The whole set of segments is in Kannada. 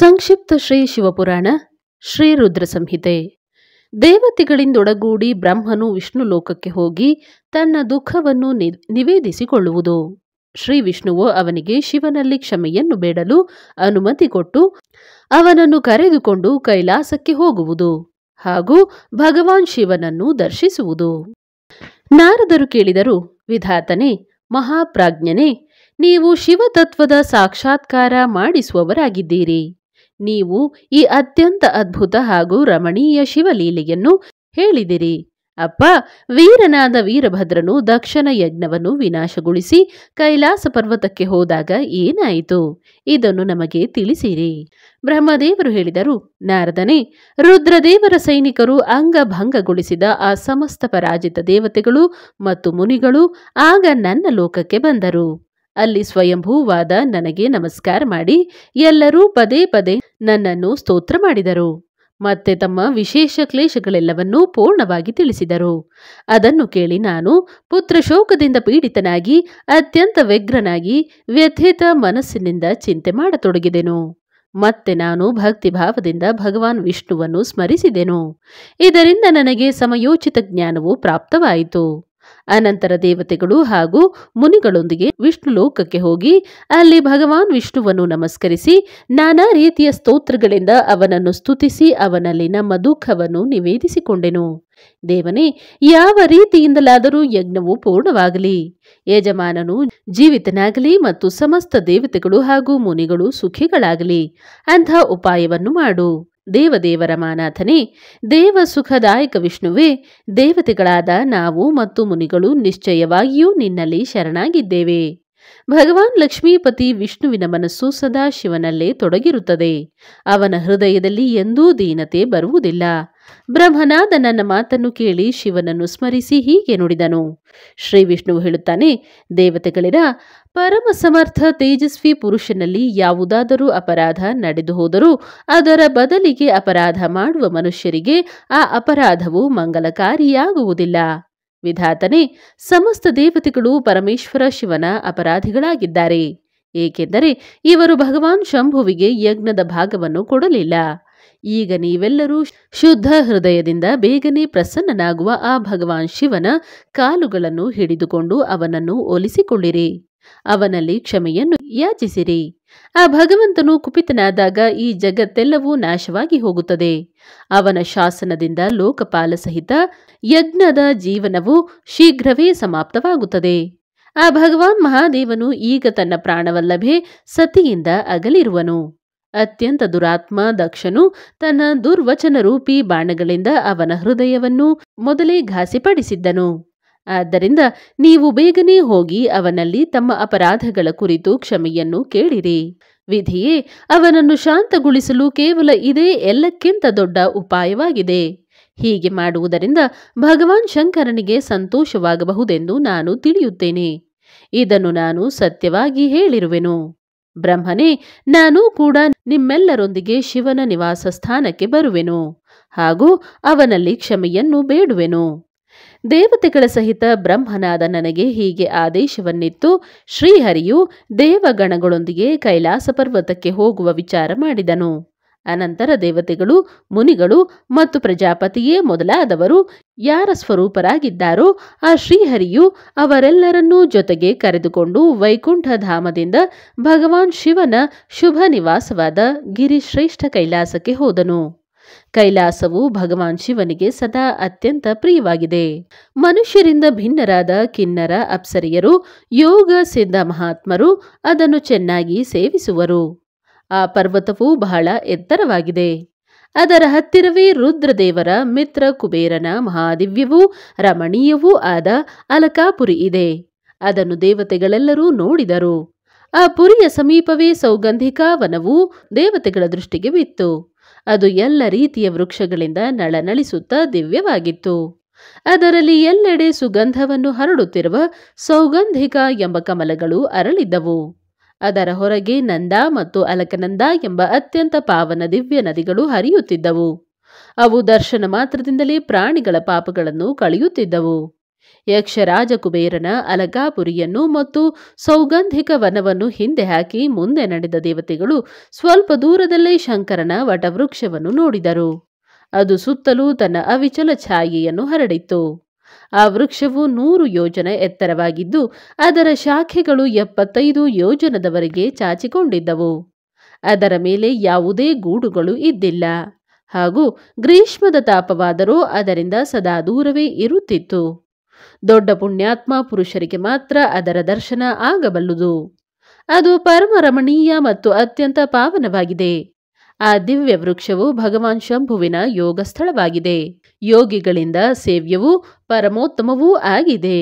ಸಂಕ್ಷಿಪ್ತ ಶ್ರೀ ಶಿವಪುರಾಣ ಶ್ರೀ ರುದ್ರ ಸಂಹಿತೆ ದೇವತೆಗಳಿಂದೊಡಗೂಡಿ ಬ್ರಹ್ಮನು ವಿಷ್ಣು ಲೋಕಕ್ಕೆ ಹೋಗಿ ತನ್ನ ದುಃಖವನ್ನು ನಿವೇದಿಸಿಕೊಳ್ಳುವುದು ಶ್ರೀ ವಿಷ್ಣುವು ಅವನಿಗೆ ಶಿವನಲ್ಲಿ ಕ್ಷಮೆಯನ್ನು ಬೇಡಲು ಅನುಮತಿ ಕೊಟ್ಟು ಅವನನ್ನು ಕರೆದುಕೊಂಡು ಕೈಲಾಸಕ್ಕೆ ಹೋಗುವುದು ಹಾಗೂ ಭಗವಾನ್ ಶಿವನನ್ನು ದರ್ಶಿಸುವುದು ನಾರದರು ಕೇಳಿದರು ವಿಧಾತನೇ ಮಹಾಪ್ರಾಜ್ಞನೇ ನೀವು ಶಿವತತ್ವದ ಸಾಕ್ಷಾತ್ಕಾರ ಮಾಡಿಸುವವರಾಗಿದ್ದೀರಿ ನೀವು ಈ ಅತ್ಯಂತ ಅದ್ಭುತ ಹಾಗೂ ರಮಣೀಯ ಶಿವಲೀಲೆಯನ್ನು ಹೇಳಿದಿರಿ ಅಪ್ಪ ವೀರನಾದ ವೀರಭದ್ರನು ದಕ್ಷನ ಯಜ್ಞವನ್ನು ವಿನಾಶಗೊಳಿಸಿ ಕೈಲಾಸ ಪರ್ವತಕ್ಕೆ ಹೋದಾಗ ಏನಾಯಿತು ಇದನ್ನು ನಮಗೆ ತಿಳಿಸಿರಿ ಬ್ರಹ್ಮದೇವರು ಹೇಳಿದರು ನಾರದನೇ ರುದ್ರದೇವರ ಸೈನಿಕರು ಅಂಗಭಂಗಗೊಳಿಸಿದ ಆ ಸಮಸ್ತ ಪರಾಜಿತ ದೇವತೆಗಳು ಮತ್ತು ಮುನಿಗಳು ಆಗ ನನ್ನ ಲೋಕಕ್ಕೆ ಬಂದರು ಅಲ್ಲಿ ಸ್ವಯಂಭೂವಾದ ನನಗೆ ನಮಸ್ಕಾರ ಮಾಡಿ ಎಲ್ಲರೂ ಪದೇ ಪದೇ ನನ್ನನ್ನು ಸ್ತೋತ್ರ ಮಾಡಿದರು ಮತ್ತೆ ತಮ್ಮ ವಿಶೇಷ ಕ್ಲೇಶಗಳೆಲ್ಲವನ್ನೂ ಪೂರ್ಣವಾಗಿ ತಿಳಿಸಿದರು ಅದನ್ನು ಕೇಳಿ ನಾನು ಪುತ್ರ ಶೋಕದಿಂದ ಪೀಡಿತನಾಗಿ ಅತ್ಯಂತ ವ್ಯಗ್ರನಾಗಿ ವ್ಯಥಿತ ಮನಸ್ಸಿನಿಂದ ಚಿಂತೆ ಮಾಡತೊಡಗಿದೆನು ಮತ್ತೆ ನಾನು ಭಕ್ತಿಭಾವದಿಂದ ಭಗವಾನ್ ವಿಷ್ಣುವನ್ನು ಸ್ಮರಿಸಿದೆನು ಇದರಿಂದ ನನಗೆ ಸಮಯೋಚಿತ ಜ್ಞಾನವು ಪ್ರಾಪ್ತವಾಯಿತು ಅನಂತರ ದೇವತೆಗಳು ಹಾಗೂ ಮುನಿಗಳೊಂದಿಗೆ ವಿಷ್ಣು ಲೋಕಕ್ಕೆ ಹೋಗಿ ಅಲ್ಲಿ ಭಗವಾನ್ ವಿಷ್ಣುವನ್ನು ನಮಸ್ಕರಿಸಿ ನಾನಾ ರೀತಿಯ ಸ್ತೋತ್ರಗಳಿಂದ ಅವನನ್ನು ಸ್ತುತಿಸಿ ಅವನಲ್ಲಿ ನಮ್ಮ ದುಃಖವನ್ನು ನಿವೇದಿಸಿಕೊಂಡೆನು ದೇವನೇ ಯಾವ ರೀತಿಯಿಂದಲಾದರೂ ಯಜ್ಞವು ಪೂರ್ಣವಾಗಲಿ ಯಜಮಾನನು ಜೀವಿತನಾಗಲಿ ಮತ್ತು ಸಮಸ್ತ ದೇವತೆಗಳು ಹಾಗೂ ಮುನಿಗಳು ಸುಖಿಗಳಾಗಲಿ ಅಂಥ ಉಪಾಯವನ್ನು ಮಾಡು ದೇವದೇವರ ಮಾನಾಥನೇ ದೇವ ಸುಖದಾಯಕ ವಿಷ್ಣುವೇ ದೇವತೆಗಳಾದ ನಾವು ಮತ್ತು ಮುನಿಗಳು ನಿಶ್ಚಯವಾಗಿಯೂ ನಿನ್ನಲ್ಲಿ ಶರಣಾಗಿದ್ದೇವೆ ಭಗವಾನ್ ಲಕ್ಷ್ಮೀಪತಿ ವಿಷ್ಣುವಿನ ಮನಸ್ಸು ಸದಾ ಶಿವನಲ್ಲೇ ತೊಡಗಿರುತ್ತದೆ ಅವನ ಹೃದಯದಲ್ಲಿ ಎಂದೂ ದೀನತೆ ಬರುವುದಿಲ್ಲ ಬ್ರಹ್ಮನಾದ ನನ್ನ ಮಾತನ್ನು ಕೇಳಿ ಶಿವನನ್ನು ಸ್ಮರಿಸಿ ಹೀಗೆ ನುಡಿದನು ಶ್ರೀ ವಿಷ್ಣುವು ಹೇಳುತ್ತಾನೆ ದೇವತೆಗಳಿರ ಪರಮ ಸಮರ್ಥ ತೇಜಸ್ವಿ ಪುರುಷನಲ್ಲಿ ಯಾವುದಾದರೂ ಅಪರಾಧ ನಡೆದು ಹೋದರೂ ಅದರ ಬದಲಿಗೆ ಅಪರಾಧ ಮಾಡುವ ಮನುಷ್ಯರಿಗೆ ಆ ಅಪರಾಧವು ಮಂಗಲಕಾರಿಯಾಗುವುದಿಲ್ಲ ವಿಧಾತನೆ ಸಮಸ್ತ ದೇವತೆಗಳು ಪರಮೇಶ್ವರ ಶಿವನ ಅಪರಾಧಿಗಳಾಗಿದ್ದಾರೆ ಏಕೆಂದರೆ ಇವರು ಭಗವಾನ್ ಶಂಭುವಿಗೆ ಯಜ್ಞದ ಭಾಗವನ್ನು ಕೊಡಲಿಲ್ಲ ಈಗ ನೀವೆಲ್ಲರೂ ಶುದ್ಧ ಹೃದಯದಿಂದ ಬೇಗನೆ ಪ್ರಸನ್ನನಾಗುವ ಆ ಭಗವಾನ್ ಶಿವನ ಕಾಲುಗಳನ್ನು ಹಿಡಿದುಕೊಂಡು ಅವನನ್ನು ಒಲಿಸಿಕೊಳ್ಳಿರಿ ಅವನಲ್ಲಿ ಕ್ಷಮೆಯನ್ನು ಯಾಚಿಸಿರಿ ಆ ಭಗವಂತನು ಕುಪಿತನಾದಾಗ ಈ ಜಗತ್ತೆಲ್ಲವೂ ನಾಶವಾಗಿ ಹೋಗುತ್ತದೆ ಅವನ ಶಾಸನದಿಂದ ಲೋಕಪಾಲ ಸಹಿತ ಯಜ್ಞದ ಜೀವನವು ಶೀಘ್ರವೇ ಸಮಾಪ್ತವಾಗುತ್ತದೆ ಆ ಭಗವಾನ್ ಮಹಾದೇವನು ಈಗ ತನ್ನ ಪ್ರಾಣವಲ್ಲಭೆ ಸತಿಯಿಂದ ಅಗಲಿರುವನು ಅತ್ಯಂತ ದುರಾತ್ಮ ದಕ್ಷನು ತನ್ನ ದುರ್ವಚನ ರೂಪಿ ಬಾಣಗಳಿಂದ ಅವನ ಹೃದಯವನ್ನು ಮೊದಲೇ ಘಾಸಿಪಡಿಸಿದ್ದನು ಆದ್ದರಿಂದ ನೀವು ಬೇಗನೆ ಹೋಗಿ ಅವನಲ್ಲಿ ತಮ್ಮ ಅಪರಾಧಗಳ ಕುರಿತು ಕ್ಷಮೆಯನ್ನು ಕೇಳಿರಿ ವಿಧಿಯೇ ಅವನನ್ನು ಶಾಂತಗೊಳಿಸಲು ಕೇವಲ ಇದೇ ಎಲ್ಲಕ್ಕಿಂತ ದೊಡ್ಡ ಉಪಾಯವಾಗಿದೆ ಹೀಗೆ ಮಾಡುವುದರಿಂದ ಭಗವಾನ್ ಶಂಕರನಿಗೆ ಸಂತೋಷವಾಗಬಹುದೆಂದು ನಾನು ತಿಳಿಯುತ್ತೇನೆ ಇದನ್ನು ನಾನು ಸತ್ಯವಾಗಿ ಹೇಳಿರುವೆನು ಬ್ರಹ್ಮನೇ ನಾನು ಕೂಡ ನಿಮ್ಮೆಲ್ಲರೊಂದಿಗೆ ಶಿವನ ನಿವಾಸ ಸ್ಥಾನಕ್ಕೆ ಬರುವೆನು ಹಾಗೂ ಅವನಲ್ಲಿ ಕ್ಷಮೆಯನ್ನು ಬೇಡುವೆನು ದೇವತೆಗಳ ಸಹಿತ ಬ್ರಹ್ಮನಾದ ನನಗೆ ಹೀಗೆ ಆದೇಶವನ್ನಿತ್ತು ಶ್ರೀಹರಿಯು ದೇವಗಣಗಳೊಂದಿಗೆ ಕೈಲಾಸ ಪರ್ವತಕ್ಕೆ ಹೋಗುವ ವಿಚಾರ ಮಾಡಿದನು ಅನಂತರ ದೇವತೆಗಳು ಮುನಿಗಳು ಮತ್ತು ಪ್ರಜಾಪತಿಯೇ ಮೊದಲಾದವರು ಯಾರ ಸ್ವರೂಪರಾಗಿದ್ದಾರೋ ಆ ಶ್ರೀಹರಿಯು ಅವರೆಲ್ಲರನ್ನೂ ಜೊತೆಗೆ ಕರೆದುಕೊಂಡು ವೈಕುಂಠ ಧಾಮದಿಂದ ಭಗವಾನ್ ಶಿವನ ಶುಭ ನಿವಾಸವಾದ ಗಿರಿಶ್ರೇಷ್ಠ ಕೈಲಾಸಕ್ಕೆ ಹೋದನು ಕೈಲಾಸವು ಭಗವಾನ್ ಶಿವನಿಗೆ ಸದಾ ಅತ್ಯಂತ ಪ್ರಿಯವಾಗಿದೆ ಮನುಷ್ಯರಿಂದ ಭಿನ್ನರಾದ ಕಿನ್ನರ ಅಪ್ಸರಿಯರು ಯೋಗ ಸಿದ್ಧ ಮಹಾತ್ಮರು ಅದನ್ನು ಚೆನ್ನಾಗಿ ಸೇವಿಸುವರು ಆ ಪರ್ವತವು ಬಹಳ ಎತ್ತರವಾಗಿದೆ ಅದರ ಹತ್ತಿರವೇ ರುದ್ರದೇವರ ಮಿತ್ರ ಕುಬೇರನ ಮಹಾದಿವ್ಯವೂ ರಮಣೀಯವೂ ಆದ ಅಲಕಾಪುರಿ ಇದೆ ಅದನ್ನು ದೇವತೆಗಳೆಲ್ಲರೂ ನೋಡಿದರು ಆ ಪುರಿಯ ಸಮೀಪವೇ ಸೌಗಂಧಿಕ ವನವು ದೇವತೆಗಳ ದೃಷ್ಟಿಗೆ ಬಿತ್ತು ಅದು ಎಲ್ಲ ರೀತಿಯ ವೃಕ್ಷಗಳಿಂದ ನಳನಳಿಸುತ್ತಾ ದಿವ್ಯವಾಗಿತ್ತು ಅದರಲ್ಲಿ ಎಲ್ಲೆಡೆ ಸುಗಂಧವನ್ನು ಹರಡುತ್ತಿರುವ ಸೌಗಂಧಿಕ ಎಂಬ ಕಮಲಗಳು ಅರಳಿದ್ದವು ಅದರ ಹೊರಗೆ ನಂದಾ ಮತ್ತು ಅಲಕನಂದ ಎಂಬ ಅತ್ಯಂತ ಪಾವನ ದಿವ್ಯ ನದಿಗಳು ಹರಿಯುತ್ತಿದ್ದವು ಅವು ದರ್ಶನ ಮಾತ್ರದಿಂದಲೇ ಪ್ರಾಣಿಗಳ ಪಾಪಗಳನ್ನು ಕಳೆಯುತ್ತಿದ್ದವು ಯಕ್ಷರಾಜ ಕುಬೇರನ ಅಲಗಾಪುರಿಯನ್ನು ಮತ್ತು ಸೌಗಂಧಿಕ ವನವನ್ನು ಹಿಂದೆ ಹಾಕಿ ಮುಂದೆ ನಡೆದ ದೇವತೆಗಳು ಸ್ವಲ್ಪ ದೂರದಲ್ಲೇ ಶಂಕರನ ವಟವೃಕ್ಷವನ್ನು ನೋಡಿದರು ಅದು ಸುತ್ತಲೂ ತನ್ನ ಅವಿಚಲ ಛಾಯೆಯನ್ನು ಹರಡಿತ್ತು ಆ ವೃಕ್ಷವು ನೂರು ಯೋಜನ ಎತ್ತರವಾಗಿದ್ದು ಅದರ ಶಾಖೆಗಳು ಎಪ್ಪತ್ತೈದು ಯೋಜನದವರೆಗೆ ಚಾಚಿಕೊಂಡಿದ್ದವು ಅದರ ಮೇಲೆ ಯಾವುದೇ ಗೂಡುಗಳು ಇದ್ದಿಲ್ಲ ಹಾಗೂ ಗ್ರೀಷ್ಮದ ತಾಪವಾದರೂ ಅದರಿಂದ ಸದಾ ದೂರವೇ ಇರುತ್ತಿತ್ತು ದೊಡ್ಡ ಪುಣ್ಯಾತ್ಮ ಪುರುಷರಿಗೆ ಮಾತ್ರ ಅದರ ದರ್ಶನ ಆಗಬಲ್ಲುದು ಅದು ಪರಮ ರಮಣೀಯ ಮತ್ತು ಅತ್ಯಂತ ಪಾವನವಾಗಿದೆ ಆ ದಿವ್ಯ ವೃಕ್ಷವು ಭಗವಾನ್ ಶಂಭುವಿನ ಯೋಗ ಸ್ಥಳವಾಗಿದೆ ಯೋಗಿಗಳಿಂದ ಸೇವ್ಯವೂ ಪರಮೋತ್ತಮವೂ ಆಗಿದೆ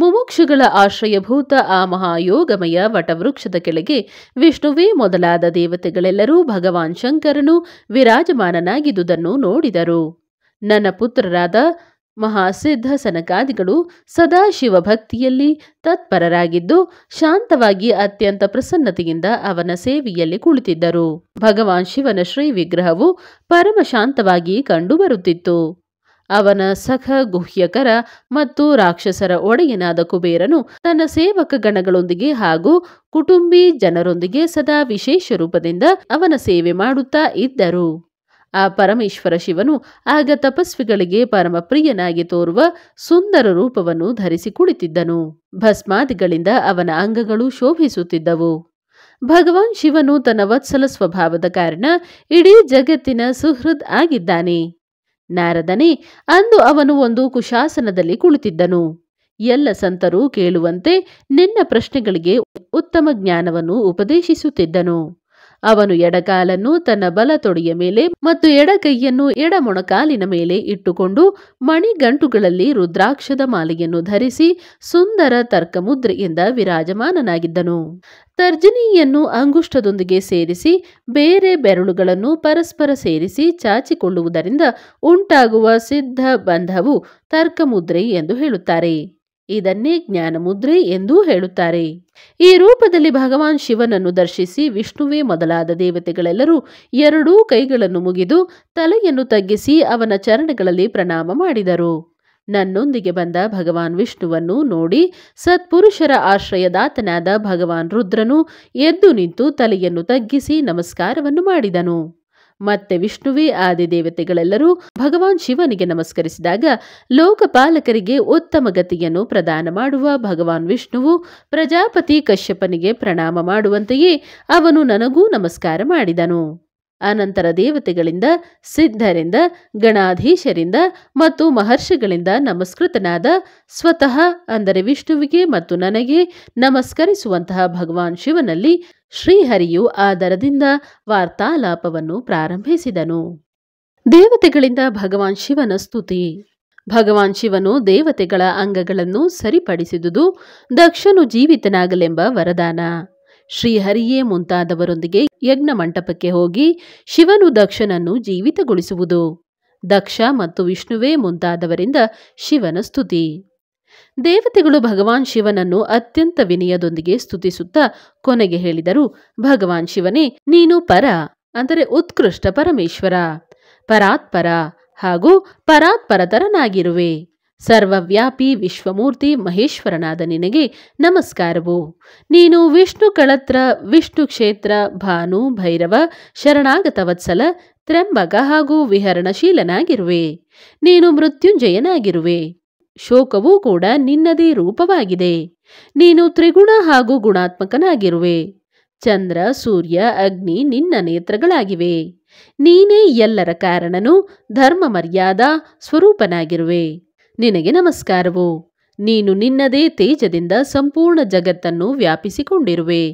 ಮುಮುಕ್ಷುಗಳ ಆಶ್ರಯಭೂತ ಆ ಮಹಾಯೋಗಮಯ ವಟವೃಕ್ಷದ ಕೆಳಗೆ ವಿಷ್ಣುವೇ ಮೊದಲಾದ ದೇವತೆಗಳೆಲ್ಲರೂ ಭಗವಾನ್ ಶಂಕರನು ವಿರಾಜಮಾನನಾಗಿದ್ದುದನ್ನು ನೋಡಿದರು ನನ್ನ ಪುತ್ರರಾದ ಮಹಾಸಿದ್ಧ ಸನಕಾದಿಗಳು ಸದಾ ಶಿವಭಕ್ತಿಯಲ್ಲಿ ತತ್ಪರರಾಗಿದ್ದು ಶಾಂತವಾಗಿ ಅತ್ಯಂತ ಪ್ರಸನ್ನತೆಯಿಂದ ಅವನ ಸೇವೆಯಲ್ಲಿ ಕುಳಿತಿದ್ದರು ಭಗವಾನ್ ಶಿವನ ಶ್ರೀ ವಿಗ್ರಹವು ಪರಮಶಾಂತವಾಗಿ ಕಂಡುಬರುತ್ತಿತ್ತು ಅವನ ಸಖ ಗುಹ್ಯಕರ ಮತ್ತು ರಾಕ್ಷಸರ ಒಡೆಯನಾದ ಕುಬೇರನು ತನ್ನ ಸೇವಕ ಗಣಗಳೊಂದಿಗೆ ಹಾಗೂ ಕುಟುಂಬಿ ಜನರೊಂದಿಗೆ ಸದಾ ವಿಶೇಷ ರೂಪದಿಂದ ಅವನ ಸೇವೆ ಮಾಡುತ್ತಾ ಇದ್ದರು ಆ ಪರಮೇಶ್ವರ ಶಿವನು ಆಗ ತಪಸ್ವಿಗಳಿಗೆ ಪರಮ ಪ್ರಿಯನಾಗಿ ತೋರುವ ಸುಂದರ ರೂಪವನ್ನು ಧರಿಸಿ ಕುಳಿತಿದ್ದನು ಭಸ್ಮಾದಿಗಳಿಂದ ಅವನ ಅಂಗಗಳು ಶೋಭಿಸುತ್ತಿದ್ದವು ಭಗವಾನ್ ಶಿವನು ತನ್ನ ವತ್ಸಲ ಸ್ವಭಾವದ ಕಾರಣ ಇಡೀ ಜಗತ್ತಿನ ಸುಹೃದ್ ಆಗಿದ್ದಾನೆ ನಾರದನೇ ಅಂದು ಅವನು ಒಂದು ಕುಶಾಸನದಲ್ಲಿ ಕುಳಿತಿದ್ದನು ಎಲ್ಲ ಸಂತರು ಕೇಳುವಂತೆ ನಿನ್ನ ಪ್ರಶ್ನೆಗಳಿಗೆ ಉತ್ತಮ ಜ್ಞಾನವನ್ನು ಉಪದೇಶಿಸುತ್ತಿದ್ದನು ಅವನು ಎಡಕಾಲನ್ನು ತನ್ನ ಬಲ ತೊಡೆಯ ಮೇಲೆ ಮತ್ತು ಎಡಕೈಯನ್ನು ಎಡಮೊಣಕಾಲಿನ ಮೇಲೆ ಇಟ್ಟುಕೊಂಡು ಮಣಿಗಂಟುಗಳಲ್ಲಿ ರುದ್ರಾಕ್ಷದ ಮಾಲೆಯನ್ನು ಧರಿಸಿ ಸುಂದರ ತರ್ಕಮುದ್ರೆಯಿಂದ ವಿರಾಜಮಾನನಾಗಿದ್ದನು ತರ್ಜಿನಿಯನ್ನು ಅಂಗುಷ್ಟದೊಂದಿಗೆ ಸೇರಿಸಿ ಬೇರೆ ಬೆರಳುಗಳನ್ನು ಪರಸ್ಪರ ಸೇರಿಸಿ ಚಾಚಿಕೊಳ್ಳುವುದರಿಂದ ಉಂಟಾಗುವ ಸಿದ್ಧ ಬಂಧವು ತರ್ಕಮುದ್ರೆ ಎಂದು ಹೇಳುತ್ತಾರೆ ಇದನ್ನೇ ಜ್ಞಾನಮುದ್ರೆ ಎಂದೂ ಹೇಳುತ್ತಾರೆ ಈ ರೂಪದಲ್ಲಿ ಭಗವಾನ್ ಶಿವನನ್ನು ದರ್ಶಿಸಿ ವಿಷ್ಣುವೇ ಮೊದಲಾದ ದೇವತೆಗಳೆಲ್ಲರೂ ಎರಡೂ ಕೈಗಳನ್ನು ಮುಗಿದು ತಲೆಯನ್ನು ತಗ್ಗಿಸಿ ಅವನ ಚರಣಗಳಲ್ಲಿ ಪ್ರಣಾಮ ಮಾಡಿದರು ನನ್ನೊಂದಿಗೆ ಬಂದ ಭಗವಾನ್ ವಿಷ್ಣುವನ್ನು ನೋಡಿ ಸತ್ಪುರುಷರ ಆಶ್ರಯದಾತನಾದ ಭಗವಾನ್ ರುದ್ರನು ಎದ್ದು ನಿಂತು ತಲೆಯನ್ನು ತಗ್ಗಿಸಿ ನಮಸ್ಕಾರವನ್ನು ಮಾಡಿದನು ಮತ್ತೆ ವಿಷ್ಣುವೇ ಆದಿ ದೇವತೆಗಳೆಲ್ಲರೂ ಭಗವಾನ್ ಶಿವನಿಗೆ ನಮಸ್ಕರಿಸಿದಾಗ ಲೋಕಪಾಲಕರಿಗೆ ಉತ್ತಮ ಗತಿಯನ್ನು ಪ್ರದಾನ ಮಾಡುವ ಭಗವಾನ್ ವಿಷ್ಣುವು ಪ್ರಜಾಪತಿ ಕಶ್ಯಪನಿಗೆ ಪ್ರಣಾಮ ಮಾಡುವಂತೆಯೇ ಅವನು ನನಗೂ ನಮಸ್ಕಾರ ಮಾಡಿದನು ಅನಂತರ ದೇವತೆಗಳಿಂದ ಸಿದ್ಧರಿಂದ ಗಣಾಧೀಶರಿಂದ ಮತ್ತು ಮಹರ್ಷಿಗಳಿಂದ ನಮಸ್ಕೃತನಾದ ಸ್ವತಃ ಅಂದರೆ ವಿಷ್ಣುವಿಗೆ ಮತ್ತು ನನಗೆ ನಮಸ್ಕರಿಸುವಂತಹ ಭಗವಾನ್ ಶಿವನಲ್ಲಿ ಶ್ರೀಹರಿಯು ಆ ದರದಿಂದ ವಾರ್ತಾಲಾಪವನ್ನು ಪ್ರಾರಂಭಿಸಿದನು ದೇವತೆಗಳಿಂದ ಭಗವಾನ್ ಶಿವನ ಸ್ತುತಿ ಭಗವಾನ್ ಶಿವನು ದೇವತೆಗಳ ಅಂಗಗಳನ್ನು ಸರಿಪಡಿಸಿದುದು ದಕ್ಷನು ಜೀವಿತನಾಗಲೆಂಬ ವರದಾನ ಶ್ರೀಹರಿಯೇ ಮುಂತಾದವರೊಂದಿಗೆ ಯಜ್ಞ ಮಂಟಪಕ್ಕೆ ಹೋಗಿ ಶಿವನು ದಕ್ಷನನ್ನು ಜೀವಿತಗೊಳಿಸುವುದು ದಕ್ಷ ಮತ್ತು ವಿಷ್ಣುವೇ ಮುಂತಾದವರಿಂದ ಶಿವನ ಸ್ತುತಿ ದೇವತೆಗಳು ಭಗವಾನ್ ಶಿವನನ್ನು ಅತ್ಯಂತ ವಿನಯದೊಂದಿಗೆ ಸ್ತುತಿಸುತ್ತಾ ಕೊನೆಗೆ ಹೇಳಿದರು ಭಗವಾನ್ ಶಿವನೇ ನೀನು ಪರ ಅಂದರೆ ಉತ್ಕೃಷ್ಟ ಪರಮೇಶ್ವರ ಪರಾತ್ಪರ ಹಾಗೂ ಪರಾತ್ಪರತರನಾಗಿರುವೆ ಸರ್ವವ್ಯಾಪಿ ವಿಶ್ವಮೂರ್ತಿ ಮಹೇಶ್ವರನಾದ ನಿನಗೆ ನಮಸ್ಕಾರವು ನೀನು ವಿಷ್ಣು ಕಳತ್ರ ವಿಷ್ಣು ಕ್ಷೇತ್ರ ಭಾನು ಭೈರವ ಶರಣಾಗತ ವತ್ಸಲ ತ್ರೆಂಬಗ ಹಾಗೂ ವಿಹರಣಶೀಲನಾಗಿರುವೆ ನೀನು ಮೃತ್ಯುಂಜಯನಾಗಿರುವೆ ಶೋಕವೂ ಕೂಡ ನಿನ್ನದೇ ರೂಪವಾಗಿದೆ ನೀನು ತ್ರಿಗುಣ ಹಾಗೂ ಗುಣಾತ್ಮಕನಾಗಿರುವೆ ಚಂದ್ರ ಸೂರ್ಯ ಅಗ್ನಿ ನಿನ್ನ ನೇತ್ರಗಳಾಗಿವೆ ನೀನೇ ಎಲ್ಲರ ಕಾರಣನು ಧರ್ಮ ಮರ್ಯಾದಾ ಸ್ವರೂಪನಾಗಿರುವೆ ನಿನಗೆ ನಮಸ್ಕಾರವು ನೀನು ನಿನ್ನದೇ ತೇಜದಿಂದ ಸಂಪೂರ್ಣ ಜಗತ್ತನ್ನು ವ್ಯಾಪಿಸಿಕೊಂಡಿರುವೆ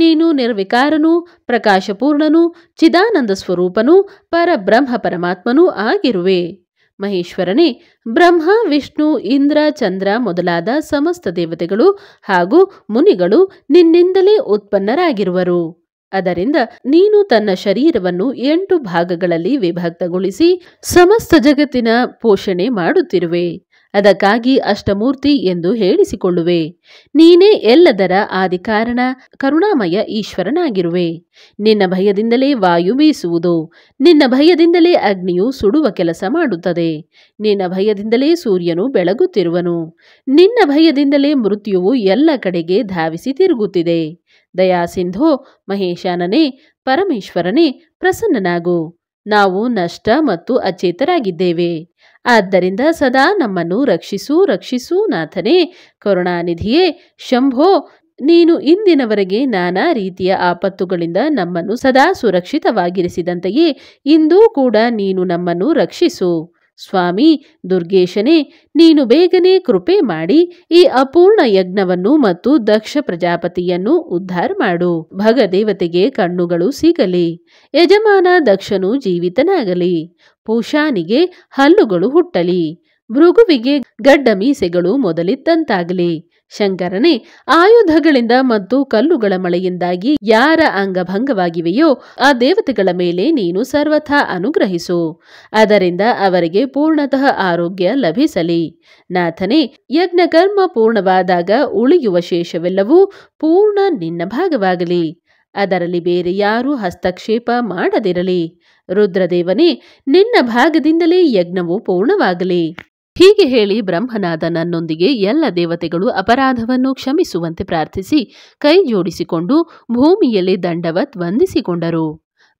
ನೀನು ನಿರ್ವಿಕಾರನೂ ಪ್ರಕಾಶಪೂರ್ಣನೂ ಚಿದಾನಂದ ಸ್ವರೂಪನೂ ಪರಬ್ರಹ್ಮ ಪರಮಾತ್ಮನೂ ಆಗಿರುವೆ ಮಹೇಶ್ವರನೇ ಬ್ರಹ್ಮ ವಿಷ್ಣು ಇಂದ್ರ ಚಂದ್ರ ಮೊದಲಾದ ಸಮಸ್ತ ದೇವತೆಗಳು ಹಾಗೂ ಮುನಿಗಳು ನಿನ್ನಿಂದಲೇ ಉತ್ಪನ್ನರಾಗಿರುವರು ಅದರಿಂದ ನೀನು ತನ್ನ ಶರೀರವನ್ನು ಎಂಟು ಭಾಗಗಳಲ್ಲಿ ವಿಭಕ್ತಗೊಳಿಸಿ ಸಮಸ್ತ ಜಗತ್ತಿನ ಪೋಷಣೆ ಮಾಡುತ್ತಿರುವೆ ಅದಕ್ಕಾಗಿ ಅಷ್ಟಮೂರ್ತಿ ಎಂದು ಹೇಳಿಸಿಕೊಳ್ಳುವೆ ನೀನೇ ಎಲ್ಲದರ ಆದಿಕಾರಣ ಕರುಣಾಮಯ ಈಶ್ವರನಾಗಿರುವೆ ನಿನ್ನ ಭಯದಿಂದಲೇ ವಾಯು ಬೀಸುವುದು ನಿನ್ನ ಭಯದಿಂದಲೇ ಅಗ್ನಿಯು ಸುಡುವ ಕೆಲಸ ಮಾಡುತ್ತದೆ ನಿನ್ನ ಭಯದಿಂದಲೇ ಸೂರ್ಯನು ಬೆಳಗುತ್ತಿರುವನು ನಿನ್ನ ಭಯದಿಂದಲೇ ಮೃತ್ಯುವು ಎಲ್ಲ ಕಡೆಗೆ ಧಾವಿಸಿ ತಿರುಗುತ್ತಿದೆ ದಯಾಸಿಂಧು ಮಹೇಶಾನನೇ ಪರಮೇಶ್ವರನೇ ಪ್ರಸನ್ನನಾಗು ನಾವು ನಷ್ಟ ಮತ್ತು ಅಚೇತರಾಗಿದ್ದೇವೆ ಆದ್ದರಿಂದ ಸದಾ ನಮ್ಮನ್ನು ರಕ್ಷಿಸು ರಕ್ಷಿಸು ನಾಥನೇ ಕರುಣಾನಿಧಿಯೇ ಶಂಭೋ ನೀನು ಇಂದಿನವರೆಗೆ ನಾನಾ ರೀತಿಯ ಆಪತ್ತುಗಳಿಂದ ನಮ್ಮನ್ನು ಸದಾ ಸುರಕ್ಷಿತವಾಗಿರಿಸಿದಂತೆಯೇ ಇಂದೂ ಕೂಡ ನೀನು ನಮ್ಮನ್ನು ರಕ್ಷಿಸು ಸ್ವಾಮಿ ದುರ್ಗೇಶನೇ ನೀನು ಬೇಗನೆ ಕೃಪೆ ಮಾಡಿ ಈ ಅಪೂರ್ಣ ಯಜ್ಞವನ್ನು ಮತ್ತು ದಕ್ಷ ಪ್ರಜಾಪತಿಯನ್ನು ಉದ್ಧಾರ ಮಾಡು ಭಗದೇವತೆಗೆ ಕಣ್ಣುಗಳು ಸಿಗಲಿ ಯಜಮಾನ ದಕ್ಷನು ಜೀವಿತನಾಗಲಿ ಪೂಷಾನಿಗೆ ಹಲ್ಲುಗಳು ಹುಟ್ಟಲಿ ಭೃಗುವಿಗೆ ಗಡ್ಡ ಮೀಸೆಗಳು ಮೊದಲಿದ್ದಂತಾಗಲಿ ಶಂಕರನೇ ಆಯುಧಗಳಿಂದ ಮತ್ತು ಕಲ್ಲುಗಳ ಮಳೆಯಿಂದಾಗಿ ಯಾರ ಅಂಗಭಂಗವಾಗಿವೆಯೋ ಆ ದೇವತೆಗಳ ಮೇಲೆ ನೀನು ಸರ್ವಥಾ ಅನುಗ್ರಹಿಸು ಅದರಿಂದ ಅವರಿಗೆ ಪೂರ್ಣತಃ ಆರೋಗ್ಯ ಲಭಿಸಲಿ ನಾಥನೇ ಯಜ್ಞಕರ್ಮ ಪೂರ್ಣವಾದಾಗ ಉಳಿಯುವ ಶೇಷವೆಲ್ಲವೂ ಪೂರ್ಣ ನಿನ್ನ ಭಾಗವಾಗಲಿ ಅದರಲ್ಲಿ ಬೇರೆ ಯಾರೂ ಹಸ್ತಕ್ಷೇಪ ಮಾಡದಿರಲಿ ರುದ್ರದೇವನೇ ನಿನ್ನ ಭಾಗದಿಂದಲೇ ಯಜ್ಞವು ಪೂರ್ಣವಾಗಲಿ ಹೀಗೆ ಹೇಳಿ ಬ್ರಹ್ಮನಾದ ನನ್ನೊಂದಿಗೆ ಎಲ್ಲ ದೇವತೆಗಳು ಅಪರಾಧವನ್ನು ಕ್ಷಮಿಸುವಂತೆ ಪ್ರಾರ್ಥಿಸಿ ಕೈ ಜೋಡಿಸಿಕೊಂಡು ಭೂಮಿಯಲ್ಲಿ ದಂಡವತ್ ವಂದಿಸಿಕೊಂಡರು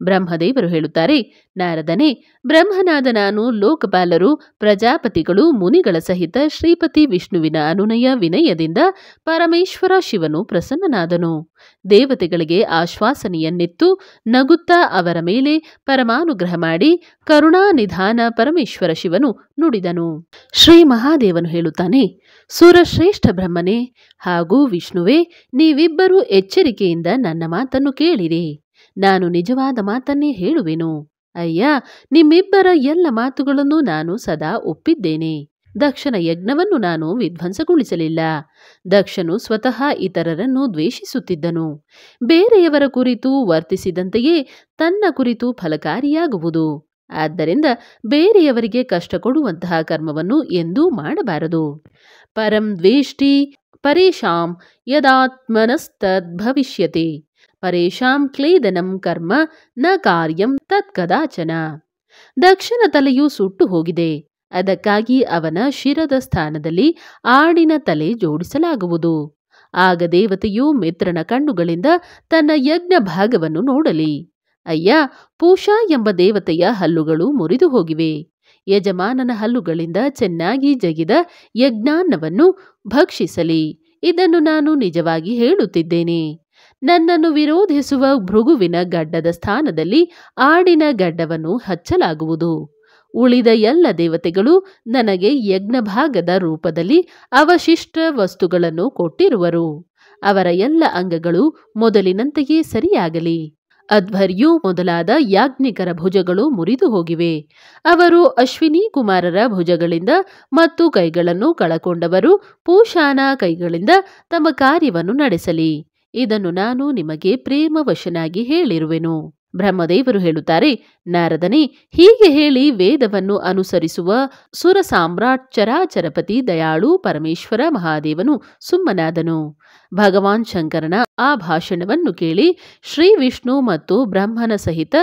ಬ್ರಹ್ಮದೇವರು ಹೇಳುತ್ತಾರೆ ನಾರದನೇ ಬ್ರಹ್ಮನಾದ ನಾನು ಲೋಕಪಾಲರು ಪ್ರಜಾಪತಿಗಳು ಮುನಿಗಳ ಸಹಿತ ಶ್ರೀಪತಿ ವಿಷ್ಣುವಿನ ಅನುನಯ ವಿನಯದಿಂದ ಪರಮೇಶ್ವರ ಶಿವನು ಪ್ರಸನ್ನನಾದನು ದೇವತೆಗಳಿಗೆ ಆಶ್ವಾಸನೆಯನ್ನಿತ್ತು ನಗುತ್ತಾ ಅವರ ಮೇಲೆ ಪರಮಾನುಗ್ರಹ ಮಾಡಿ ಕರುಣಾನಿಧಾನ ಪರಮೇಶ್ವರ ಶಿವನು ನುಡಿದನು ಶ್ರೀ ಮಹಾದೇವನು ಹೇಳುತ್ತಾನೆ ಸುರಶ್ರೇಷ್ಠ ಬ್ರಹ್ಮನೇ ಹಾಗೂ ವಿಷ್ಣುವೇ ನೀವಿಬ್ಬರೂ ಎಚ್ಚರಿಕೆಯಿಂದ ನನ್ನ ಮಾತನ್ನು ಕೇಳಿರಿ ನಾನು ನಿಜವಾದ ಮಾತನ್ನೇ ಹೇಳುವೆನು ಅಯ್ಯ ನಿಮ್ಮಿಬ್ಬರ ಎಲ್ಲ ಮಾತುಗಳನ್ನು ನಾನು ಸದಾ ಒಪ್ಪಿದ್ದೇನೆ ದಕ್ಷನ ಯಜ್ಞವನ್ನು ನಾನು ವಿಧ್ವಂಸಗೊಳಿಸಲಿಲ್ಲ ದಕ್ಷನು ಸ್ವತಃ ಇತರರನ್ನು ದ್ವೇಷಿಸುತ್ತಿದ್ದನು ಬೇರೆಯವರ ಕುರಿತು ವರ್ತಿಸಿದಂತೆಯೇ ತನ್ನ ಕುರಿತು ಫಲಕಾರಿಯಾಗುವುದು ಆದ್ದರಿಂದ ಬೇರೆಯವರಿಗೆ ಕಷ್ಟ ಕೊಡುವಂತಹ ಕರ್ಮವನ್ನು ಎಂದೂ ಮಾಡಬಾರದು ಪರಂ ದ್ವೇಷ್ಟಿ ಪರೇಶಾಂ ಭವಿಷ್ಯತೆ ಪರೇಶಾಂ ಕ್ಲೇದನಂ ಕರ್ಮ ನ ಕಾರ್ಯಂ ತತ್ಕದಾಚನ ದಕ್ಷಿಣ ತಲೆಯು ಸುಟ್ಟು ಹೋಗಿದೆ ಅದಕ್ಕಾಗಿ ಅವನ ಶಿರದ ಸ್ಥಾನದಲ್ಲಿ ಆಡಿನ ತಲೆ ಜೋಡಿಸಲಾಗುವುದು ಆಗ ದೇವತೆಯು ಮಿತ್ರನ ಕಣ್ಣುಗಳಿಂದ ತನ್ನ ಯಜ್ಞ ಭಾಗವನ್ನು ನೋಡಲಿ ಅಯ್ಯ ಪೂಷಾ ಎಂಬ ದೇವತೆಯ ಹಲ್ಲುಗಳು ಮುರಿದು ಹೋಗಿವೆ ಯಜಮಾನನ ಹಲ್ಲುಗಳಿಂದ ಚೆನ್ನಾಗಿ ಜಗಿದ ಯಜ್ಞಾನ್ನವನ್ನು ಭಕ್ಷಿಸಲಿ ಇದನ್ನು ನಾನು ನಿಜವಾಗಿ ಹೇಳುತ್ತಿದ್ದೇನೆ ನನ್ನನ್ನು ವಿರೋಧಿಸುವ ಭೃಗುವಿನ ಗಡ್ಡದ ಸ್ಥಾನದಲ್ಲಿ ಆಡಿನ ಗಡ್ಡವನ್ನು ಹಚ್ಚಲಾಗುವುದು ಉಳಿದ ಎಲ್ಲ ದೇವತೆಗಳು ನನಗೆ ಯಜ್ಞಭಾಗದ ರೂಪದಲ್ಲಿ ಅವಶಿಷ್ಟ ವಸ್ತುಗಳನ್ನು ಕೊಟ್ಟಿರುವರು ಅವರ ಎಲ್ಲ ಅಂಗಗಳು ಮೊದಲಿನಂತೆಯೇ ಸರಿಯಾಗಲಿ ಅಧ್ವರ್ಯು ಮೊದಲಾದ ಯಾಜ್ಞಿಕರ ಭುಜಗಳು ಮುರಿದು ಹೋಗಿವೆ ಅವರು ಅಶ್ವಿನಿ ಕುಮಾರರ ಭುಜಗಳಿಂದ ಮತ್ತು ಕೈಗಳನ್ನು ಕಳಕೊಂಡವರು ಪೂಷಾನ ಕೈಗಳಿಂದ ತಮ್ಮ ಕಾರ್ಯವನ್ನು ನಡೆಸಲಿ ಇದನ್ನು ನಾನು ನಿಮಗೆ ಪ್ರೇಮವಶನಾಗಿ ಹೇಳಿರುವೆನು ಬ್ರಹ್ಮದೇವರು ಹೇಳುತ್ತಾರೆ ನಾರದನೆ ಹೀಗೆ ಹೇಳಿ ವೇದವನ್ನು ಅನುಸರಿಸುವ ಸುರ ಚರಾಚರಪತಿ ದಯಾಳು ಪರಮೇಶ್ವರ ಮಹಾದೇವನು ಸುಮ್ಮನಾದನು ಭಗವಾನ್ ಶಂಕರನ ಆ ಭಾಷಣವನ್ನು ಕೇಳಿ ಶ್ರೀ ವಿಷ್ಣು ಮತ್ತು ಬ್ರಹ್ಮನ ಸಹಿತ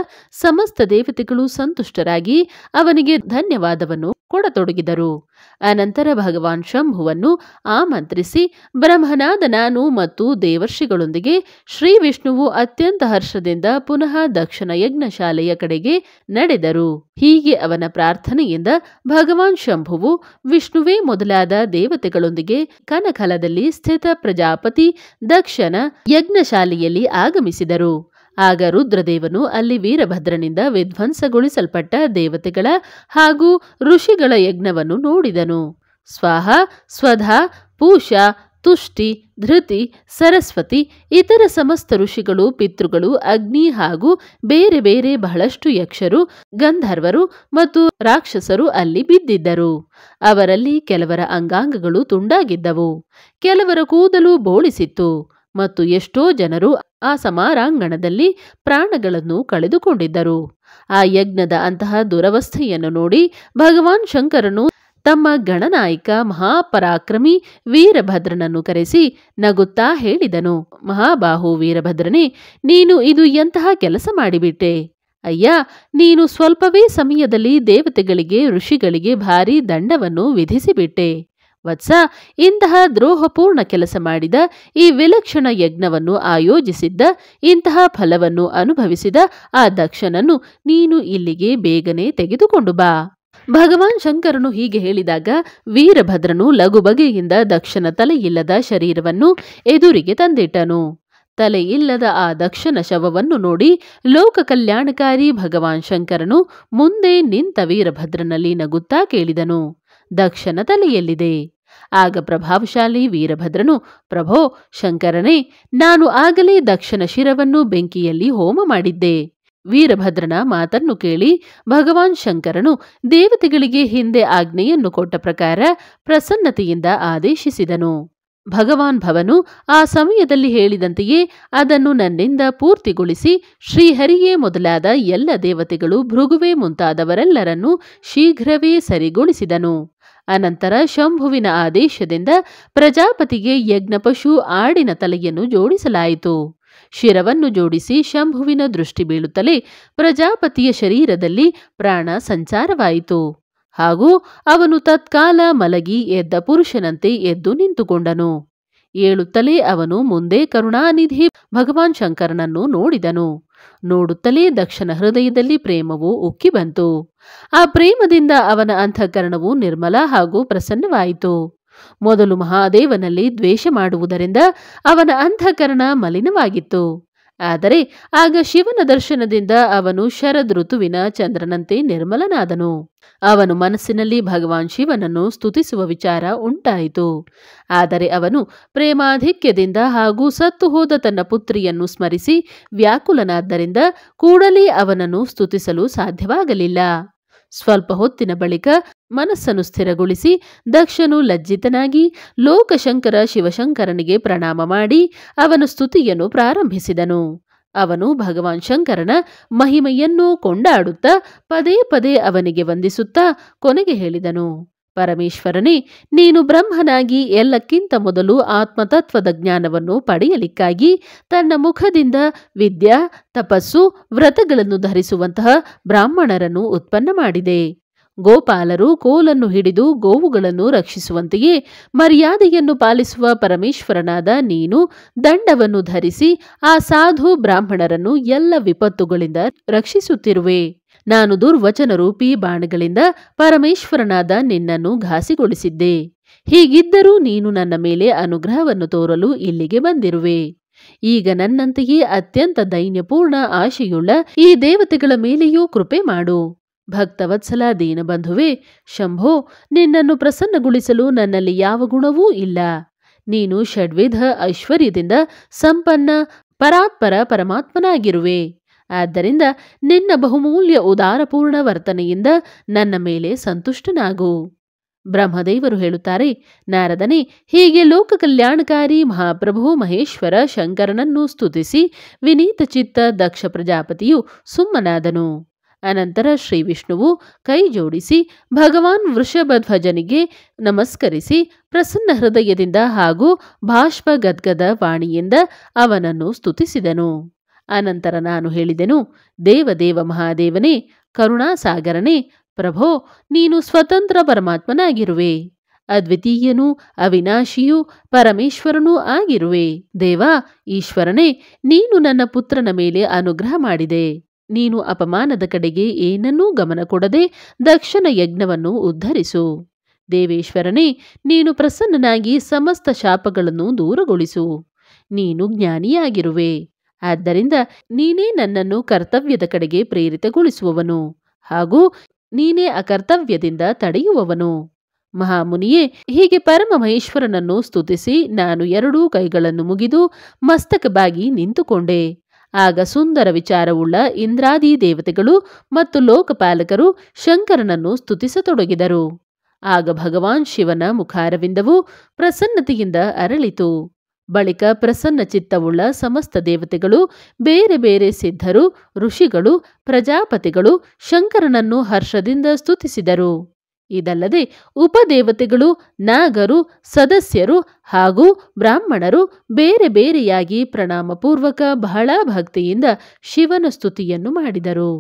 ಸಮಸ್ತ ದೇವತೆಗಳು ಸಂತುಷ್ಟರಾಗಿ ಅವನಿಗೆ ಧನ್ಯವಾದವನ್ನು ಕೊಡತೊಡಗಿದರು ಅನಂತರ ಭಗವಾನ್ ಶಂಭುವನ್ನು ಆಮಂತ್ರಿಸಿ ಬ್ರಹ್ಮನಾದ ನಾನು ಮತ್ತು ದೇವರ್ಷಿಗಳೊಂದಿಗೆ ಶ್ರೀ ವಿಷ್ಣುವು ಅತ್ಯಂತ ಹರ್ಷದಿಂದ ಪುನಃ ದಕ್ಷಿಣ ಯಜ್ಞಶಾಲೆಯ ಕಡೆಗೆ ನಡೆದರು ಹೀಗೆ ಅವನ ಪ್ರಾರ್ಥನೆಯಿಂದ ಭಗವಾನ್ ಶಂಭುವು ವಿಷ್ಣುವೇ ಮೊದಲಾದ ದೇವತೆಗಳೊಂದಿಗೆ ಕನಕಲದಲ್ಲಿ ಸ್ಥಿತ ಪ್ರಜಾಪತಿ ದಕ್ಷನ ಯಜ್ಞಶಾಲೆಯಲ್ಲಿ ಆಗಮಿಸಿದರು ಆಗ ರುದ್ರದೇವನು ಅಲ್ಲಿ ವೀರಭದ್ರನಿಂದ ವಿಧ್ವಂಸಗೊಳಿಸಲ್ಪಟ್ಟ ದೇವತೆಗಳ ಹಾಗೂ ಋಷಿಗಳ ಯಜ್ಞವನ್ನು ನೋಡಿದನು ಸ್ವಾಹ ಸ್ವಧಾ ಪೂಷ ತುಷ್ಟಿ ಧೃತಿ ಸರಸ್ವತಿ ಇತರ ಸಮಸ್ತ ಋಷಿಗಳು ಪಿತೃಗಳು ಅಗ್ನಿ ಹಾಗೂ ಬೇರೆ ಬೇರೆ ಬಹಳಷ್ಟು ಯಕ್ಷರು ಗಂಧರ್ವರು ಮತ್ತು ರಾಕ್ಷಸರು ಅಲ್ಲಿ ಬಿದ್ದಿದ್ದರು ಅವರಲ್ಲಿ ಕೆಲವರ ಅಂಗಾಂಗಗಳು ತುಂಡಾಗಿದ್ದವು ಕೆಲವರ ಕೂದಲು ಬೋಳಿಸಿತ್ತು ಮತ್ತು ಎಷ್ಟೋ ಜನರು ಆ ಸಮಾರಾಂಗಣದಲ್ಲಿ ಪ್ರಾಣಗಳನ್ನು ಕಳೆದುಕೊಂಡಿದ್ದರು ಆ ಯಜ್ಞದ ಅಂತಹ ದುರವಸ್ಥೆಯನ್ನು ನೋಡಿ ಭಗವಾನ್ ಶಂಕರನು ತಮ್ಮ ಗಣನಾಯಕ ಮಹಾಪರಾಕ್ರಮಿ ವೀರಭದ್ರನನ್ನು ಕರೆಸಿ ನಗುತ್ತಾ ಹೇಳಿದನು ಮಹಾಬಾಹು ವೀರಭದ್ರನೇ ನೀನು ಇದು ಎಂತಹ ಕೆಲಸ ಮಾಡಿಬಿಟ್ಟೆ ಅಯ್ಯ ನೀನು ಸ್ವಲ್ಪವೇ ಸಮಯದಲ್ಲಿ ದೇವತೆಗಳಿಗೆ ಋಷಿಗಳಿಗೆ ಭಾರೀ ದಂಡವನ್ನು ವಿಧಿಸಿಬಿಟ್ಟೆ ವತ್ಸ ಇಂತಹ ದ್ರೋಹಪೂರ್ಣ ಕೆಲಸ ಮಾಡಿದ ಈ ವಿಲಕ್ಷಣ ಯಜ್ಞವನ್ನು ಆಯೋಜಿಸಿದ್ದ ಇಂತಹ ಫಲವನ್ನು ಅನುಭವಿಸಿದ ಆ ದಕ್ಷನನ್ನು ನೀನು ಇಲ್ಲಿಗೆ ಬೇಗನೆ ತೆಗೆದುಕೊಂಡು ಬಾ ಭಗವಾನ್ ಶಂಕರನು ಹೀಗೆ ಹೇಳಿದಾಗ ವೀರಭದ್ರನು ಲಘು ಬಗೆಯಿಂದ ದಕ್ಷನ ತಲೆಯಿಲ್ಲದ ಶರೀರವನ್ನು ಎದುರಿಗೆ ತಂದಿಟ್ಟನು ತಲೆಯಿಲ್ಲದ ಆ ದಕ್ಷನ ಶವವನ್ನು ನೋಡಿ ಲೋಕ ಕಲ್ಯಾಣಕಾರಿ ಭಗವಾನ್ ಶಂಕರನು ಮುಂದೆ ನಿಂತ ವೀರಭದ್ರನಲ್ಲಿ ನಗುತ್ತಾ ಕೇಳಿದನು ದಕ್ಷನ ತಲೆಯಲ್ಲಿದೆ ಆಗ ಪ್ರಭಾವಶಾಲಿ ವೀರಭದ್ರನು ಪ್ರಭೋ ಶಂಕರನೇ ನಾನು ಆಗಲೇ ದಕ್ಷನ ಶಿರವನ್ನು ಬೆಂಕಿಯಲ್ಲಿ ಹೋಮ ಮಾಡಿದ್ದೆ ವೀರಭದ್ರನ ಮಾತನ್ನು ಕೇಳಿ ಭಗವಾನ್ ಶಂಕರನು ದೇವತೆಗಳಿಗೆ ಹಿಂದೆ ಆಜ್ಞೆಯನ್ನು ಕೊಟ್ಟ ಪ್ರಕಾರ ಪ್ರಸನ್ನತೆಯಿಂದ ಆದೇಶಿಸಿದನು ಭಗವಾನ್ ಭವನು ಆ ಸಮಯದಲ್ಲಿ ಹೇಳಿದಂತೆಯೇ ಅದನ್ನು ನನ್ನಿಂದ ಪೂರ್ತಿಗೊಳಿಸಿ ಶ್ರೀಹರಿಯೇ ಮೊದಲಾದ ಎಲ್ಲ ದೇವತೆಗಳು ಭೃಗುವೆ ಮುಂತಾದವರೆಲ್ಲರನ್ನೂ ಶೀಘ್ರವೇ ಸರಿಗೊಳಿಸಿದನು ಅನಂತರ ಶಂಭುವಿನ ಆದೇಶದಿಂದ ಪ್ರಜಾಪತಿಗೆ ಯಜ್ಞಪಶು ಆಡಿನ ತಲೆಯನ್ನು ಜೋಡಿಸಲಾಯಿತು ಶಿರವನ್ನು ಜೋಡಿಸಿ ಶಂಭುವಿನ ದೃಷ್ಟಿ ಬೀಳುತ್ತಲೇ ಪ್ರಜಾಪತಿಯ ಶರೀರದಲ್ಲಿ ಪ್ರಾಣ ಸಂಚಾರವಾಯಿತು ಹಾಗೂ ಅವನು ತತ್ಕಾಲ ಮಲಗಿ ಎದ್ದ ಪುರುಷನಂತೆ ಎದ್ದು ನಿಂತುಕೊಂಡನು ಏಳುತ್ತಲೇ ಅವನು ಮುಂದೆ ಕರುಣಾನಿಧಿ ಭಗವಾನ್ ಶಂಕರನನ್ನು ನೋಡಿದನು ನೋಡುತ್ತಲೇ ದಕ್ಷನ ಹೃದಯದಲ್ಲಿ ಪ್ರೇಮವು ಉಕ್ಕಿ ಬಂತು ಆ ಪ್ರೇಮದಿಂದ ಅವನ ಅಂತಃಕರಣವು ನಿರ್ಮಲ ಹಾಗೂ ಪ್ರಸನ್ನವಾಯಿತು ಮೊದಲು ಮಹಾದೇವನಲ್ಲಿ ದ್ವೇಷ ಮಾಡುವುದರಿಂದ ಅವನ ಅಂತಃಕರಣ ಮಲಿನವಾಗಿತ್ತು ಆದರೆ ಆಗ ಶಿವನ ದರ್ಶನದಿಂದ ಅವನು ಶರದ್ ಋತುವಿನ ಚಂದ್ರನಂತೆ ನಿರ್ಮಲನಾದನು ಅವನು ಮನಸ್ಸಿನಲ್ಲಿ ಭಗವಾನ್ ಶಿವನನ್ನು ಸ್ತುತಿಸುವ ವಿಚಾರ ಉಂಟಾಯಿತು ಆದರೆ ಅವನು ಪ್ರೇಮಾಧಿಕ್ಯದಿಂದ ಹಾಗೂ ಸತ್ತು ಹೋದ ತನ್ನ ಪುತ್ರಿಯನ್ನು ಸ್ಮರಿಸಿ ವ್ಯಾಕುಲನಾದ್ದರಿಂದ ಕೂಡಲೇ ಅವನನ್ನು ಸ್ತುತಿಸಲು ಸಾಧ್ಯವಾಗಲಿಲ್ಲ ಸ್ವಲ್ಪ ಹೊತ್ತಿನ ಬಳಿಕ ಮನಸ್ಸನ್ನು ಸ್ಥಿರಗೊಳಿಸಿ ದಕ್ಷನು ಲಜ್ಜಿತನಾಗಿ ಲೋಕಶಂಕರ ಶಿವಶಂಕರನಿಗೆ ಪ್ರಣಾಮ ಮಾಡಿ ಅವನ ಸ್ತುತಿಯನ್ನು ಪ್ರಾರಂಭಿಸಿದನು ಅವನು ಭಗವಾನ್ ಶಂಕರನ ಮಹಿಮೆಯನ್ನು ಕೊಂಡಾಡುತ್ತಾ ಪದೇ ಪದೇ ಅವನಿಗೆ ವಂದಿಸುತ್ತಾ ಕೊನೆಗೆ ಹೇಳಿದನು ಪರಮೇಶ್ವರನೇ ನೀನು ಬ್ರಹ್ಮನಾಗಿ ಎಲ್ಲಕ್ಕಿಂತ ಮೊದಲು ಆತ್ಮತತ್ವದ ಜ್ಞಾನವನ್ನು ಪಡೆಯಲಿಕ್ಕಾಗಿ ತನ್ನ ಮುಖದಿಂದ ವಿದ್ಯಾ ತಪಸ್ಸು ವ್ರತಗಳನ್ನು ಧರಿಸುವಂತಹ ಬ್ರಾಹ್ಮಣರನ್ನು ಉತ್ಪನ್ನ ಮಾಡಿದೆ ಗೋಪಾಲರು ಕೋಲನ್ನು ಹಿಡಿದು ಗೋವುಗಳನ್ನು ರಕ್ಷಿಸುವಂತೆಯೇ ಮರ್ಯಾದೆಯನ್ನು ಪಾಲಿಸುವ ಪರಮೇಶ್ವರನಾದ ನೀನು ದಂಡವನ್ನು ಧರಿಸಿ ಆ ಸಾಧು ಬ್ರಾಹ್ಮಣರನ್ನು ಎಲ್ಲ ವಿಪತ್ತುಗಳಿಂದ ರಕ್ಷಿಸುತ್ತಿರುವೆ ನಾನು ದುರ್ವಚನ ರೂಪಿ ಬಾಣಗಳಿಂದ ಪರಮೇಶ್ವರನಾದ ನಿನ್ನನ್ನು ಘಾಸಿಗೊಳಿಸಿದ್ದೆ ಹೀಗಿದ್ದರೂ ನೀನು ನನ್ನ ಮೇಲೆ ಅನುಗ್ರಹವನ್ನು ತೋರಲು ಇಲ್ಲಿಗೆ ಬಂದಿರುವೆ ಈಗ ನನ್ನಂತೆಯೇ ಅತ್ಯಂತ ದೈನ್ಯಪೂರ್ಣ ಆಶೆಯುಳ್ಳ ಈ ದೇವತೆಗಳ ಮೇಲೆಯೂ ಕೃಪೆ ಮಾಡು ಭಕ್ತವತ್ಸಲ ದೀನಬಂಧುವೆ ಶಂಭೋ ನಿನ್ನನ್ನು ಪ್ರಸನ್ನಗೊಳಿಸಲು ನನ್ನಲ್ಲಿ ಯಾವ ಗುಣವೂ ಇಲ್ಲ ನೀನು ಷಡ್ವಿಧ ಐಶ್ವರ್ಯದಿಂದ ಸಂಪನ್ನ ಪರಾತ್ಪರ ಪರಮಾತ್ಮನಾಗಿರುವೆ ಆದ್ದರಿಂದ ನಿನ್ನ ಬಹುಮೂಲ್ಯ ಉದಾರಪೂರ್ಣ ವರ್ತನೆಯಿಂದ ನನ್ನ ಮೇಲೆ ಸಂತುಷ್ಟನಾಗು ಬ್ರಹ್ಮದೇವರು ಹೇಳುತ್ತಾರೆ ನಾರದನೇ ಹೀಗೆ ಲೋಕ ಕಲ್ಯಾಣಕಾರಿ ಮಹಾಪ್ರಭು ಮಹೇಶ್ವರ ಶಂಕರನನ್ನು ಸ್ತುತಿಸಿ ವಿನೀತ ಚಿತ್ತ ದಕ್ಷ ಪ್ರಜಾಪತಿಯು ಸುಮ್ಮನಾದನು ಅನಂತರ ಶ್ರೀ ವಿಷ್ಣುವು ಕೈ ಜೋಡಿಸಿ ಭಗವಾನ್ ವೃಷಭಧ್ವಜನಿಗೆ ನಮಸ್ಕರಿಸಿ ಪ್ರಸನ್ನ ಹೃದಯದಿಂದ ಹಾಗೂ ಭಾಷ್ಪಗದ್ಗದ ಗದ್ಗದ ವಾಣಿಯಿಂದ ಅವನನ್ನು ಸ್ತುತಿಸಿದನು ಅನಂತರ ನಾನು ಹೇಳಿದೆನು ದೇವದೇವ ಮಹಾದೇವನೇ ಕರುಣಾಸಾಗರನೇ ಪ್ರಭೋ ನೀನು ಸ್ವತಂತ್ರ ಪರಮಾತ್ಮನಾಗಿರುವೆ ಅದ್ವಿತೀಯನೂ ಅವಿನಾಶಿಯೂ ಪರಮೇಶ್ವರನೂ ಆಗಿರುವೆ ದೇವ ಈಶ್ವರನೇ ನೀನು ನನ್ನ ಪುತ್ರನ ಮೇಲೆ ಅನುಗ್ರಹ ಮಾಡಿದೆ ನೀನು ಅಪಮಾನದ ಕಡೆಗೆ ಏನನ್ನೂ ಗಮನ ಕೊಡದೆ ದಕ್ಷನ ಯಜ್ಞವನ್ನು ಉದ್ಧರಿಸು ದೇವೇಶ್ವರನೇ ನೀನು ಪ್ರಸನ್ನನಾಗಿ ಸಮಸ್ತ ಶಾಪಗಳನ್ನು ದೂರಗೊಳಿಸು ನೀನು ಜ್ಞಾನಿಯಾಗಿರುವೆ ಆದ್ದರಿಂದ ನೀನೇ ನನ್ನನ್ನು ಕರ್ತವ್ಯದ ಕಡೆಗೆ ಪ್ರೇರಿತಗೊಳಿಸುವವನು ಹಾಗೂ ನೀನೇ ಅಕರ್ತವ್ಯದಿಂದ ತಡೆಯುವವನು ಮಹಾಮುನಿಯೇ ಹೀಗೆ ಪರಮ ಮಹೇಶ್ವರನನ್ನು ಸ್ತುತಿಸಿ ನಾನು ಎರಡೂ ಕೈಗಳನ್ನು ಮುಗಿದು ಮಸ್ತಕ ಬಾಗಿ ನಿಂತುಕೊಂಡೆ ಆಗ ಸುಂದರ ವಿಚಾರವುಳ್ಳ ಇಂದ್ರಾದಿ ದೇವತೆಗಳು ಮತ್ತು ಲೋಕಪಾಲಕರು ಶಂಕರನನ್ನು ಸ್ತುತಿಸತೊಡಗಿದರು ಆಗ ಭಗವಾನ್ ಶಿವನ ಮುಖಾರವಿಂದವು ಪ್ರಸನ್ನತೆಯಿಂದ ಅರಳಿತು ಬಳಿಕ ಪ್ರಸನ್ನ ಚಿತ್ತವುಳ್ಳ ಸಮಸ್ತ ದೇವತೆಗಳು ಬೇರೆ ಬೇರೆ ಸಿದ್ಧರು ಋಷಿಗಳು ಪ್ರಜಾಪತಿಗಳು ಶಂಕರನನ್ನು ಹರ್ಷದಿಂದ ಸ್ತುತಿಸಿದರು ಇದಲ್ಲದೆ ಉಪದೇವತೆಗಳು ನಾಗರು ಸದಸ್ಯರು ಹಾಗೂ ಬ್ರಾಹ್ಮಣರು ಬೇರೆ ಬೇರೆಯಾಗಿ ಪ್ರಣಾಮಪೂರ್ವಕ ಬಹಳ ಭಕ್ತಿಯಿಂದ ಶಿವನ ಸ್ತುತಿಯನ್ನು ಮಾಡಿದರು